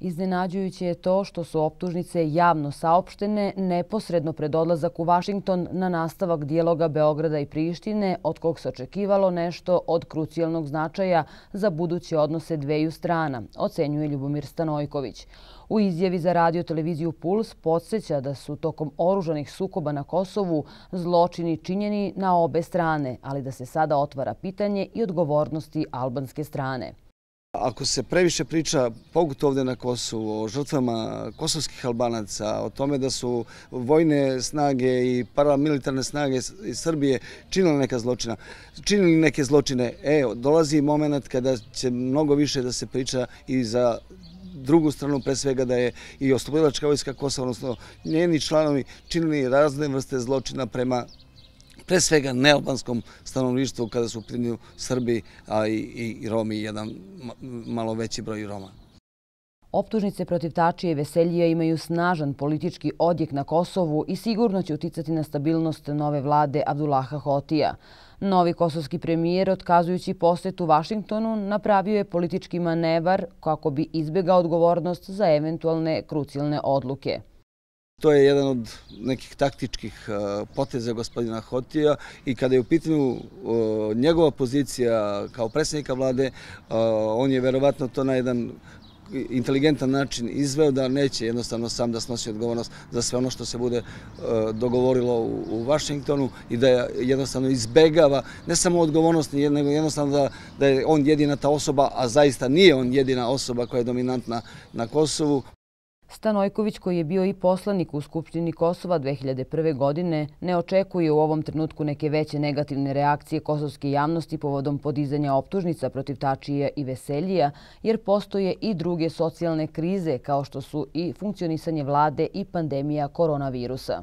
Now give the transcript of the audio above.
Iznenađujuće je to što su optužnice javno saopštene neposredno pred odlazak u Vašington na nastavak dijeloga Beograda i Prištine, od kog se očekivalo nešto od krucijalnog značaja za buduće odnose dveju strana, ocenjuje Ljubomir Stanojković. U izjavi za radio televiziju Puls podsjeća da su tokom oružanih sukoba na Kosovu zločini činjeni na obe strane, ali da se sada otvara pitanje i odgovornosti albanske strane. Ako se previše priča, pogotovo ovde na Kosovu, o žrtvama kosovskih albanaca, o tome da su vojne snage i paramilitarne snage iz Srbije činili neka zločina, činili neke zločine, e, dolazi moment kada će mnogo više da se priča i za drugu stranu, pre svega da je i oslobodilačka vojska Kosova, odnosno njeni članovi činili razne vrste zločina prema pre svega neobanskom stanovništvu kada su primili primju Srbi i Romi, jedan malo veći broj Roma. Optužnice protiv Tačije i Veselija imaju snažan politički odjek na Kosovu i sigurno će uticati na stabilnost nove vlade Abdullaha Hotija. Novi kosovski premijer, otkazujući posjet u Vašingtonu, napravio je politički manevar kako bi izbjegao odgovornost za eventualne krucilne odluke. To je jedan od nekih taktičkih eh, poteza gospodina Hotija i kada je u pitanju eh, njegova pozicija kao predsjednika vlade, eh, on je verovatno to na jedan inteligentan način izveo da neće jednostavno sam da snosi odgovornost za sve ono što se bude dogovorilo u Vašingtonu i da jednostavno izbegava ne samo odgovornost, nego jednostavno da je on jedina ta osoba, a zaista nije on jedina osoba koja je dominantna na Kosovu, Stanojković, koji je bio i poslanik u Skupštini Kosova 2001. godine, ne očekuje u ovom trenutku neke veće negativne reakcije kosovske javnosti povodom podizanja optužnica protiv Tačija i Veselija, jer postoje i druge socijalne krize, kao što su i funkcionisanje vlade i pandemija koronavirusa.